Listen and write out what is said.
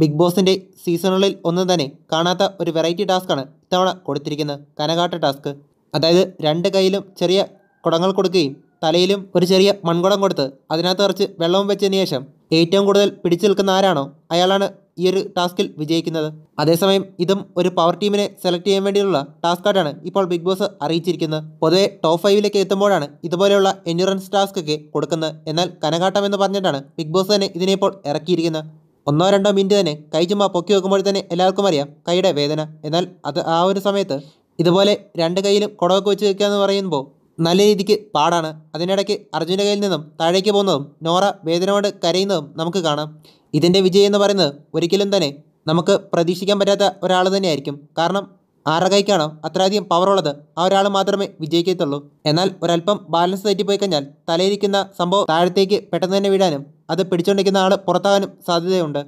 big ബോസിൻ്റെ സീസണുകളിൽ ഒന്നും തന്നെ കാണാത്ത ഒരു വെറൈറ്റി ടാസ്ക്കാണ് ഇത്തവണ കൊടുത്തിരിക്കുന്നത് കനകാട്ട ടാസ്ക് അതായത് രണ്ട് കൈയിലും ചെറിയ കുടങ്ങൾ കൊടുക്കുകയും തലയിലും ഒരു ചെറിയ മൺകുടം കൊടുത്ത് അതിനകത്ത് കുറച്ച് വെള്ളവും വെച്ചതിന് ശേഷം ഏറ്റവും കൂടുതൽ പിടിച്ചു നിൽക്കുന്ന ആരാണോ അയാളാണ് ഈ ഒരു ടാസ്കിൽ വിജയിക്കുന്നത് അതേസമയം ഇതും ഒരു പവർ ടീമിനെ സെലക്ട് ചെയ്യാൻ വേണ്ടിയുള്ള ടാസ്കായിട്ടാണ് ഇപ്പോൾ ബിഗ് ബോസ് അറിയിച്ചിരിക്കുന്നത് പൊതുവെ ടോപ്പ് ഫൈവിലേക്ക് എത്തുമ്പോഴാണ് ഇതുപോലെയുള്ള എൻഡ്യൂറൻസ് ടാസ്ക് ഒക്കെ കൊടുക്കുന്നത് എന്നാൽ കനകാട്ടം എന്ന് പറഞ്ഞിട്ടാണ് ബിഗ് ബോസ് തന്നെ ഇതിനെ ഇപ്പോൾ ഇറക്കിയിരിക്കുന്നത് ഒന്നോ രണ്ടോ മിനിറ്റ് തന്നെ കൈ ചുമ്മാ പൊക്കി വെക്കുമ്പോൾ തന്നെ എല്ലാവർക്കും അറിയാം കൈയുടെ വേദന എന്നാൽ അത് ആ ഒരു സമയത്ത് ഇതുപോലെ രണ്ട് കൈയിലും കുടവൊക്കെ വെച്ച് വെക്കുക എന്ന് പറയുമ്പോൾ നല്ല രീതിക്ക് പാടാണ് അതിനിടയ്ക്ക് അർജുൻ്റെ കയ്യിൽ നിന്നും താഴേക്ക് പോകുന്നതും നോറ വേദന കൊണ്ട് കരയുന്നതും നമുക്ക് കാണാം ഇതിൻ്റെ വിജയം എന്ന് പറയുന്നത് ഒരിക്കലും തന്നെ നമുക്ക് പ്രതീക്ഷിക്കാൻ പറ്റാത്ത ഒരാൾ തന്നെയായിരിക്കും കാരണം ആരുടെ കൈക്കാണോ അത്രയധികം പവറുള്ളത് ആ ഒരാൾ മാത്രമേ വിജയിക്കത്തുള്ളൂ എന്നാൽ ഒരല്പം ബാലൻസ് തെറ്റിപ്പോയി കഴിഞ്ഞാൽ തലയിരിക്കുന്ന സംഭവം താഴത്തേക്ക് പെട്ടെന്ന് തന്നെ വീഴാനും അത് പിടിച്ചുകൊണ്ടിരിക്കുന്ന ആൾ പുറത്താകാനും സാധ്യതയുണ്ട്